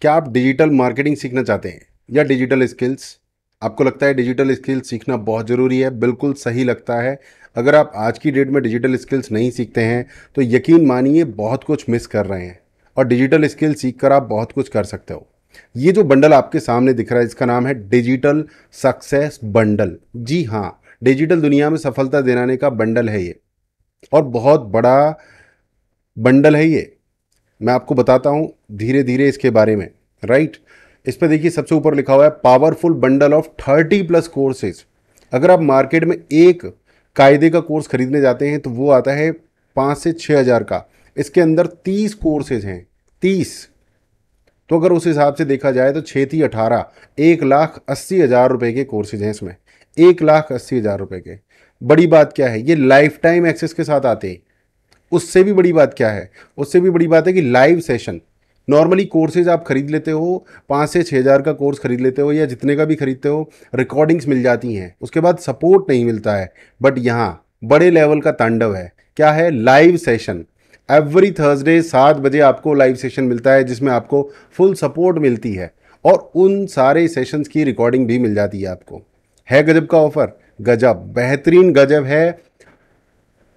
क्या आप digital marketing सीखना चाहते हैं या डिजिटल स्किल्स आपको लगता है डिजिटल स्किल्स सीखना बहुत ज़रूरी है बिल्कुल सही लगता है अगर आप आज की डेट में डिजिटल स्किल्स नहीं सीखते हैं तो यकीन मानिए बहुत कुछ मिस कर रहे हैं और डिजिटल स्किल्स सीख कर आप बहुत कुछ कर सकते हो ये जो बंडल आपके सामने दिख रहा है इसका नाम है डिजिटल सक्सेस बंडल जी हाँ डिजिटल दुनिया में सफलता दिलाने का बंडल है ये और बहुत बड़ा बंडल है ये मैं आपको बताता हूँ धीरे धीरे इसके बारे में राइट इस पर देखिए सबसे ऊपर लिखा हुआ है powerful bundle of thirty plus courses अगर आप मार्केट में एक कायदे का कोर्स खरीदने जाते हैं तो वो आता है पाँच से छः हज़ार का इसके अंदर तीस कोर्सेज हैं तीस तो अगर उस हिसाब से देखा जाए तो छः थी अठारह एक लाख अस्सी हज़ार रुपये के कोर्सेज हैं इसमें एक लाख अस्सी हज़ार रुपये के बड़ी बात क्या है ये लाइफ टाइम एक्सेस के साथ आते हैं उससे भी बड़ी बात क्या है उससे भी बड़ी बात है कि लाइव सेशन नॉर्मली कोर्सेज आप खरीद लेते हो पाँच से छः हज़ार का कोर्स खरीद लेते हो या जितने का भी खरीदते हो रिकॉर्डिंग्स मिल जाती हैं उसके बाद सपोर्ट नहीं मिलता है बट यहाँ बड़े लेवल का तांडव है क्या है लाइव सेशन एवरी थर्सडे सात बजे आपको लाइव सेशन मिलता है जिसमें आपको फुल सपोर्ट मिलती है और उन सारे सेशंस की रिकॉर्डिंग भी मिल जाती है आपको है गजब का ऑफ़र गजब बेहतरीन गजब है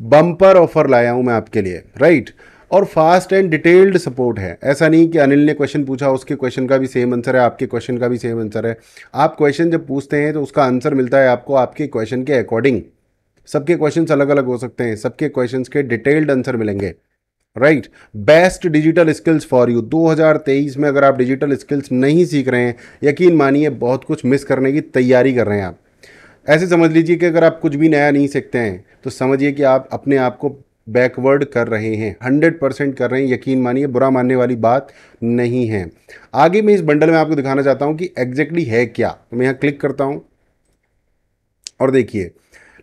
बम्पर ऑफर लाया हूँ मैं आपके लिए राइट और फास्ट एंड डिटेल्ड सपोर्ट है ऐसा नहीं कि अनिल ने क्वेश्चन पूछा उसके क्वेश्चन का भी सेम आंसर है आपके क्वेश्चन का भी सेम आंसर है आप क्वेश्चन जब पूछते हैं तो उसका आंसर मिलता है आपको आपके क्वेश्चन के अकॉर्डिंग सबके क्वेश्चन अलग अलग हो सकते हैं सबके क्वेश्चन के डिटेल्ड आंसर मिलेंगे right best digital skills for you 2023 में अगर आप डिजिटल स्किल्स नहीं सीख रहे हैं यकीन मानिए बहुत कुछ मिस करने की तैयारी कर रहे हैं आप ऐसे समझ लीजिए कि अगर आप कुछ भी नया नहीं सीखते हैं तो समझिए कि आप अपने आप को बैकवर्ड कर रहे हैं हंड्रेड परसेंट कर रहे हैं यकीन मानिए बुरा मानने वाली बात नहीं है आगे मैं इस बंडल में आपको दिखाना चाहता हूँ कि एग्जैक्टली है क्या तो मैं यहाँ क्लिक करता हूँ और देखिए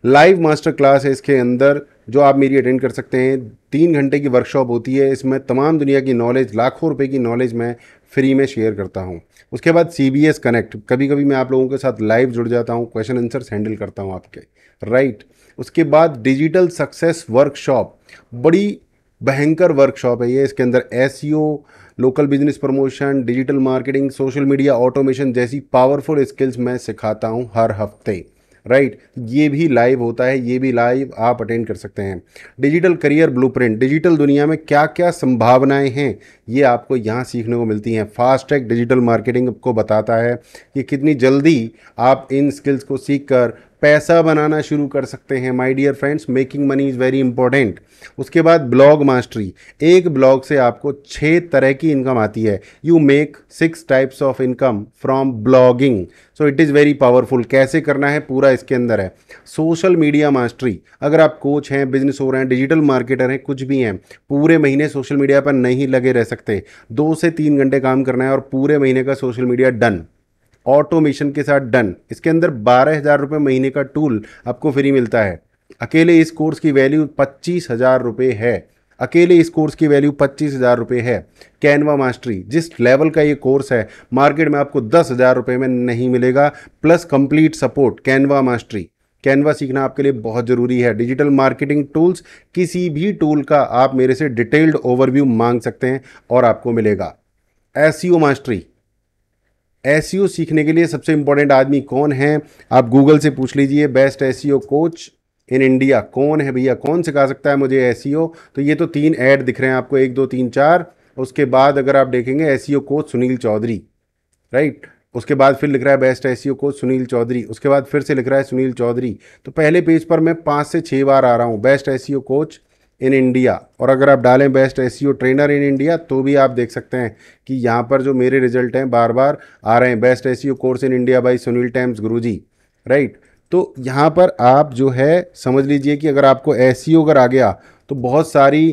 लाइव मास्टर क्लास है इसके अंदर जो आप मेरी अटेंड कर सकते हैं तीन घंटे की वर्कशॉप होती है इसमें तमाम दुनिया की नॉलेज लाखों रुपए की नॉलेज मैं फ्री में शेयर करता हूँ उसके बाद सी बी एस कनेक्ट कभी कभी मैं आप लोगों के साथ लाइव जुड़ जाता हूँ क्वेश्चन आंसर्स हैंडल करता हूँ आपके राइट उसके बाद डिजिटल सक्सेस वर्कशॉप बड़ी भयंकर वर्कशॉप है ये इसके अंदर SEO local business promotion digital marketing social media automation जैसी पावरफुल स्किल्स मैं सिखाता हूँ हर हफ्ते राइट ये भी लाइव होता है ये भी लाइव आप अटेंड कर सकते हैं डिजिटल करियर ब्लू डिजिटल दुनिया में क्या क्या संभावनाएं हैं ये आपको यहाँ सीखने को मिलती हैं फास्ट ट्रैक डिजिटल मार्केटिंग को बताता है कि कितनी जल्दी आप इन स्किल्स को सीख कर पैसा बनाना शुरू कर सकते हैं my dear friends making money is very important उसके बाद ब्लॉग मास्टरी एक ब्लॉग से आपको छः तरह की इनकम आती है you make six types of income from blogging so it is very powerful कैसे करना है पूरा इसके अंदर है सोशल मीडिया मास्टरी अगर आप कोच हैं बिजनेस हो रहे हैं डिजिटल मार्केटर हैं कुछ भी हैं पूरे महीने सोशल मीडिया पर नहीं लगे रह सकते दो से तीन घंटे काम करना है और पूरे महीने का सोशल मीडिया डन ऑटोमेशन के साथ डन इसके अंदर बारह हज़ार रुपये महीने का टूल आपको फ्री मिलता है अकेले इस कोर्स की वैल्यू पच्चीस हज़ार रुपये है अकेले इस कोर्स की वैल्यू पच्चीस हज़ार रुपये है कैनवा मास्टरी जिस लेवल का ये कोर्स है मार्केट में आपको दस हज़ार रुपये में नहीं मिलेगा plus complete support Canva mastery Canva सीखना आपके लिए बहुत ज़रूरी है डिजिटल मार्केटिंग टूल्स किसी भी टूल का आप मेरे से डिटेल्ड ओवरव्यू मांग सकते हैं और आपको मिलेगा एस मास्टरी एस e सीखने के लिए सबसे इम्पोर्टेंट आदमी कौन है आप गूगल से पूछ लीजिए best SEO coach in India कौन है भैया कौन सिखा सकता है मुझे एस e तो ये तो तीन ऐड दिख रहे हैं आपको एक दो तीन चार उसके बाद अगर आप देखेंगे SEO coach e Sunil Chaudhary right उसके बाद फिर लिख रहा है best SEO coach Sunil Chaudhary उसके बाद फिर से लिख रहा है सुनील चौधरी तो पहले पेज पर मैं पाँच से छः बार आ रहा हूँ best SEO coach in India और अगर आप डालें best SEO e trainer in India तो भी आप देख सकते हैं कि यहाँ पर जो मेरे रिजल्ट हैं बार बार आ रहे हैं best SEO e course in India by Sunil टैम्स गुरु राइट तो यहाँ पर आप जो है समझ लीजिए कि अगर आपको एस e अगर आ गया तो बहुत सारी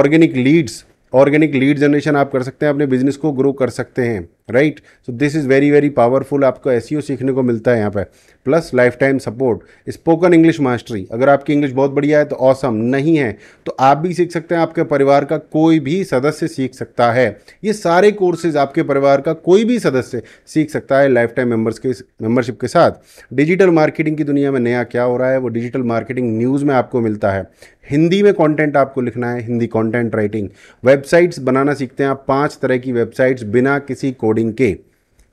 organic leads organic lead generation आप कर सकते हैं अपने बिजनेस को ग्रो कर सकते हैं right so this is very very powerful आपको एस e सीखने को मिलता है यहाँ पर plus lifetime support spoken English mastery अगर आपकी इंग्लिश बहुत बढ़िया है तो औसम नहीं है तो आप भी सीख सकते हैं आपके परिवार का कोई भी सदस्य सीख सकता है ये सारे कोर्सेज आपके परिवार का कोई भी सदस्य सीख सकता है लाइफ टाइम मेम्बर्स के मेम्बरशिप के साथ डिजिटल मार्केटिंग की दुनिया में नया क्या हो रहा है वो डिजिटल मार्केटिंग न्यूज़ में आपको मिलता है हिंदी में कंटेंट आपको लिखना है हिंदी कंटेंट राइटिंग वेबसाइट्स बनाना सीखते हैं आप पांच तरह की वेबसाइट्स बिना किसी कोड कोडिंग के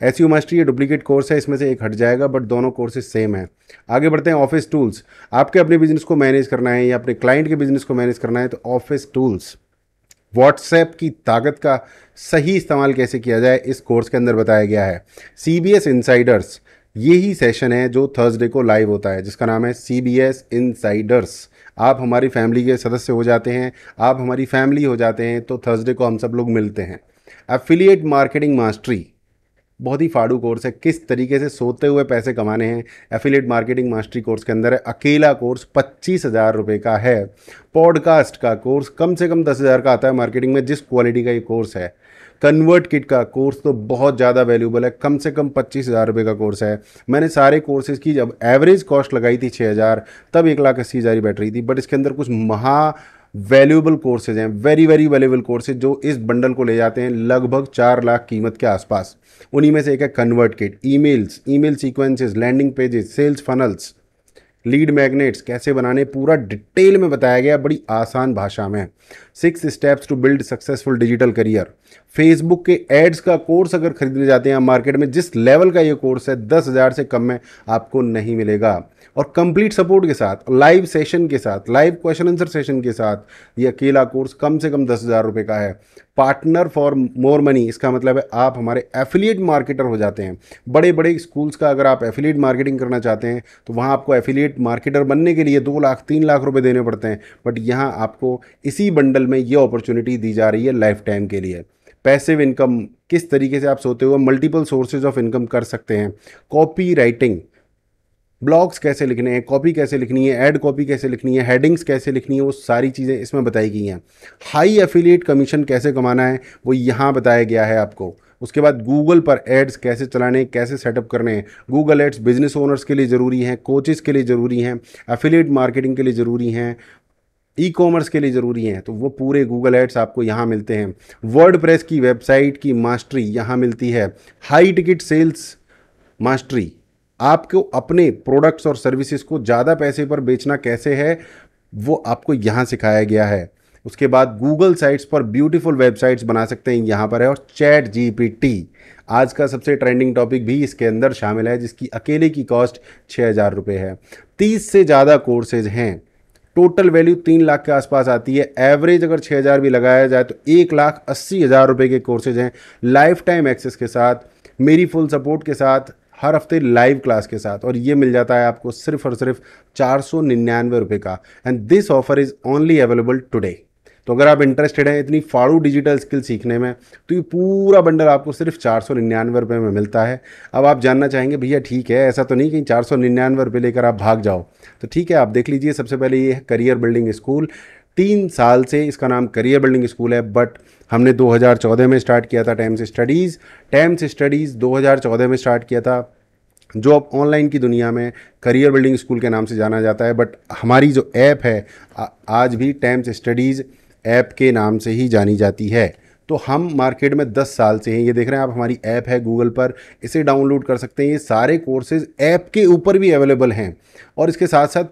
एस यू मास्टरी ये डुप्लीकेट कोर्स है इसमें से एक हट जाएगा बट दोनों कोर्सेज सेम है आगे बढ़ते हैं ऑफिस टूल्स आपके अपने बिजनेस को मैनेज करना है या अपने क्लाइंट के बिजनेस को मैनेज करना है तो ऑफिस टूल्स व्हाट्सएप की ताकत का सही इस्तेमाल कैसे किया जाए इस कोर्स के अंदर बताया गया है सी बी एस ये ही सेशन है जो थर्सडे को लाइव होता है जिसका नाम है सी बी एस इनसाइडर्स आप हमारी फैमिली के सदस्य हो जाते हैं आप हमारी फैमिली हो जाते हैं तो थर्सडे को हम सब लोग मिलते हैं एफिलिएट मार्केटिंग मास्टरी बहुत ही फाड़ू कोर्स है किस तरीके से सोते हुए पैसे कमाने हैं एफिलेट मार्केटिंग मास्टरी कोर्स के अंदर है अकेला कोर्स पच्चीस हज़ार रुपये का है पॉडकास्ट का कोर्स कम से कम दस हज़ार का आता है मार्केटिंग में जिस क्वालिटी का ये कोर्स है कन्वर्ट किट का कोर्स तो बहुत ज़्यादा वैल्यूबल है कम से कम पच्चीस हज़ार रुपये का कोर्स है मैंने सारे कोर्सेज़ की जब एवरेज कॉस्ट लगाई थी छः हज़ार तब एक लाख अस्सी हज़ार ही बैठ रही थी बट इसके अंदर कुछ महा वैल्यूबल कोर्सेज हैं वेरी वेरी वैल्यूबल कोर्सेज जो इस बंडल को ले जाते हैं लगभग चार लाख कीमत के आसपास उन्हीं में से एक है ConvertKit email sequences landing pages sales funnels lead magnets कैसे बनाने पूरा डिटेल में बताया गया बड़ी आसान भाषा में six steps to build successful digital career Facebook के एड्स का कोर्स अगर खरीदने जाते हैं मार्केट में जिस लेवल का ये कोर्स है दस हज़ार से कम में आपको नहीं मिलेगा और कंप्लीट सपोर्ट के साथ लाइव सेशन के साथ लाइव क्वेश्चन आंसर सेशन के साथ ये अकेला कोर्स कम से कम दस हज़ार रुपये का है पार्टनर फॉर मोर मनी इसका मतलब है आप हमारे एफिलिएट मार्केटर हो जाते हैं बड़े बड़े स्कूल्स का अगर आप एफिलिएट मार्केटिंग करना चाहते हैं तो वहाँ आपको एफिलिएट मार्केटर बनने के लिए दो लाख तीन लाख रुपये देने पड़ते हैं बट यहाँ आपको इसी बंडल में ये अपॉर्चुनिटी दी जा रही है लाइफ टाइम के लिए पैसिव इनकम किस तरीके से आप सोते हुए मल्टीपल सोर्सेज ऑफ इनकम कर सकते हैं कॉपी राइटिंग ब्लॉग्स कैसे लिखने हैं कॉपी कैसे लिखनी है एड कॉपी कैसे लिखनी है हेडिंग्स कैसे लिखनी है वो सारी चीज़ें इसमें बताई गई हैं हाई एफिलिएट कमीशन कैसे कमाना है वो यहाँ बताया गया है आपको उसके बाद गूगल पर एड्स कैसे चलाने कैसे सेटअप करने हैं गूगल एड्स बिजनेस ओनर्स के लिए ज़रूरी हैं कोचेज के लिए ज़रूरी हैं एफिलेट मार्केटिंग के लिए ज़रूरी हैं ई कॉमर्स के लिए ज़रूरी हैं तो वो पूरे गूगल एड्स आपको यहाँ मिलते हैं वर्ड की वेबसाइट की मास्टरी यहाँ मिलती है हाई टिकट सेल्स मास्टरी आपको अपने प्रोडक्ट्स और सर्विसेज को ज़्यादा पैसे पर बेचना कैसे है वो आपको यहाँ सिखाया गया है उसके बाद गूगल साइट्स पर ब्यूटीफुल वेबसाइट्स बना सकते हैं यहाँ पर है और चैट जी आज का सबसे ट्रेंडिंग टॉपिक भी इसके अंदर शामिल है जिसकी अकेले की कॉस्ट छः हज़ार रुपये है तीस से ज़्यादा कोर्सेज हैं टोटल वैल्यू तीन लाख के आसपास आती है एवरेज अगर छः हज़ार भी लगाया जाए तो एक लाख अस्सी हज़ार रुपये के कोर्सेज हैं लाइफ टाइम एक्सेस के साथ मेरी फुल सपोर्ट के साथ हर हफ्ते लाइव क्लास के साथ और ये मिल जाता है आपको सिर्फ और सिर्फ चार सौ निन्यानवे रुपये का and this offer is only available today तो अगर आप इंटरेस्टेड हैं इतनी फाड़ू डिजिटल स्किल सीखने में तो ये पूरा बंडल आपको सिर्फ चार सौ निन्यानवे रुपये में मिलता है अब आप जानना चाहेंगे भैया ठीक है ऐसा तो नहीं कि चार सौ निन्यानवे रुपये लेकर आप भाग जाओ तो ठीक है आप देख लीजिए सबसे पहले ये है करियर बिल्डिंग स्कूल तीन साल से इसका नाम करियर बिल्डिंग स्कूल है बट हमने 2014 में स्टार्ट किया था टाइम्स स्टडीज़ टाइम्स स्टडीज़ 2014 में स्टार्ट किया था जो अब ऑनलाइन की दुनिया में करियर बिल्डिंग स्कूल के नाम से जाना जाता है बट हमारी जो ऐप है आ, आज भी टाइम्स स्टडीज़ ऐप के नाम से ही जानी जाती है तो हम मार्केट में 10 साल से हैं ये देख रहे हैं आप हमारी ऐप है गूगल पर इसे डाउनलोड कर सकते हैं ये सारे कोर्सेज ऐप के ऊपर भी अवेलेबल हैं और इसके साथ साथ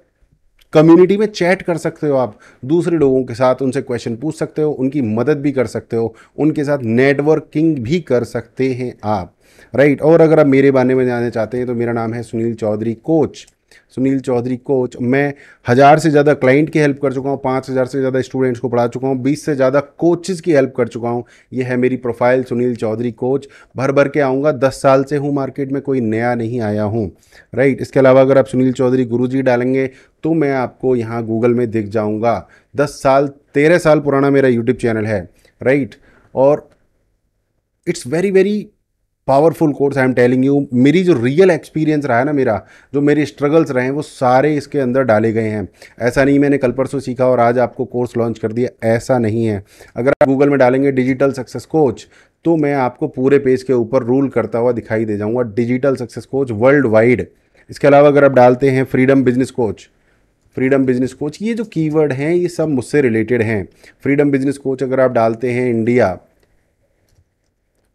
कम्युनिटी में चैट कर सकते हो आप दूसरे लोगों के साथ उनसे क्वेश्चन पूछ सकते हो उनकी मदद भी कर सकते हो उनके साथ नेटवर्किंग भी कर सकते हैं आप राइट और अगर आप मेरे बारे में जानना चाहते हैं तो मेरा नाम है सुनील चौधरी कोच सुनील चौधरी कोच मैं हज़ार से ज़्यादा क्लाइंट की हेल्प कर चुका हूँ पाँच हज़ार से ज़्यादा स्टूडेंट्स को पढ़ा चुका हूँ बीस से ज़्यादा कोचेस की हेल्प कर चुका हूँ ये है मेरी प्रोफाइल सुनील चौधरी कोच भर भर के आऊँगा दस साल से हूँ मार्केट में कोई नया नहीं आया हूँ राइट इसके अलावा अगर आप सुनील चौधरी गुरु डालेंगे तो मैं आपको यहाँ गूगल में दिख जाऊँगा दस साल तेरह साल पुराना मेरा यूट्यूब चैनल है राइट और it's very very powerful course I am telling you मेरी जो रियल एक्सपीरियंस रहा है ना मेरा जो मेरे स्ट्रगल्स रहे हैं वो सारे इसके अंदर डाले गए हैं ऐसा नहीं मैंने कल परसों सीखा और आज आपको कोर्स लॉन्च कर दिया ऐसा नहीं है अगर आप गूगल में डालेंगे डिजिटल सक्सेस कोच तो मैं आपको पूरे पेज के ऊपर रूल करता हुआ दिखाई दे जाऊँगा digital success coach world wide इसके अलावा अगर आप डालते हैं freedom business coach freedom business coach ये जो कीवर्ड हैं ये सब मुझसे रिलेटेड हैं फ्रीडम बिजनेस कोच अगर आप डालते हैं इंडिया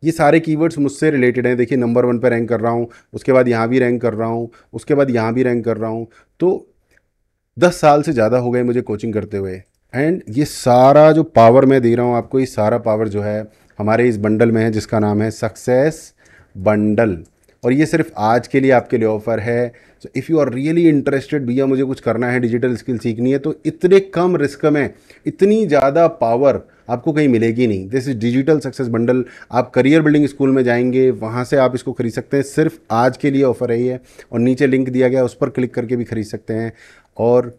ये सारे कीवर्ड्स मुझसे रिलेटेड हैं देखिए नंबर वन पर रैंक कर रहा हूँ उसके बाद यहाँ भी रैंक कर रहा हूँ उसके बाद यहाँ भी रैंक कर रहा हूँ तो दस साल से ज़्यादा हो गए मुझे कोचिंग करते हुए एंड ये सारा जो पावर मैं दे रहा हूँ आपको ये सारा पावर जो है हमारे इस बंडल में है जिसका नाम है सक्सेस बंडल और ये सिर्फ आज के लिए आपके लिए ऑफ़र है so if you are really interested भैया मुझे कुछ करना है डिजिटल स्किल सीखनी है तो इतने कम रिस्क में इतनी ज़्यादा पावर आपको कहीं मिलेगी नहीं this is digital success bundle आप करियर बिल्डिंग स्कूल में जाएंगे वहाँ से आप इसको खरीद सकते हैं सिर्फ आज के लिए ऑफ़र है ये और नीचे लिंक दिया गया उस पर क्लिक करके भी खरीद सकते हैं और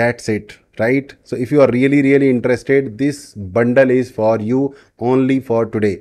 that's it right so if you are really really interested this bundle is for you only for today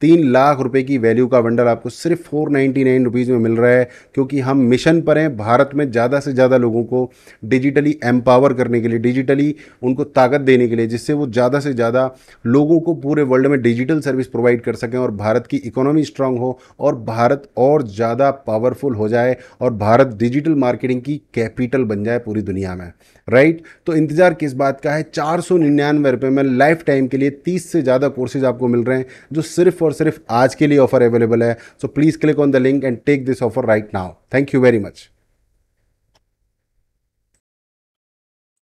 तीन लाख रुपए की वैल्यू का बंडल आपको सिर्फ फोर नाइन्टी नाइन रुपीज़ में मिल रहा है क्योंकि हम मिशन पर हैं भारत में ज़्यादा से ज़्यादा लोगों को डिजिटली एम्पावर करने के लिए डिजिटली उनको ताकत देने के लिए जिससे वो ज़्यादा से ज़्यादा लोगों को पूरे वर्ल्ड में डिजिटल सर्विस प्रोवाइड कर सकें और भारत की इकोनॉमी स्ट्रांग हो और भारत और ज़्यादा पावरफुल हो जाए और भारत डिजिटल मार्केटिंग की कैपिटल बन जाए पूरी दुनिया में राइट तो इंतज़ार किस बात का है चार सौ निन्यानवे रुपये में लाइफ टाइम के लिए तीस से ज़्यादा कोर्सेज आपको मिल रहे हैं जो सिर्फ और और सिर्फ आज के लिए ऑफर अवेलेबल है so please click on the link and take this offer right now thank you very much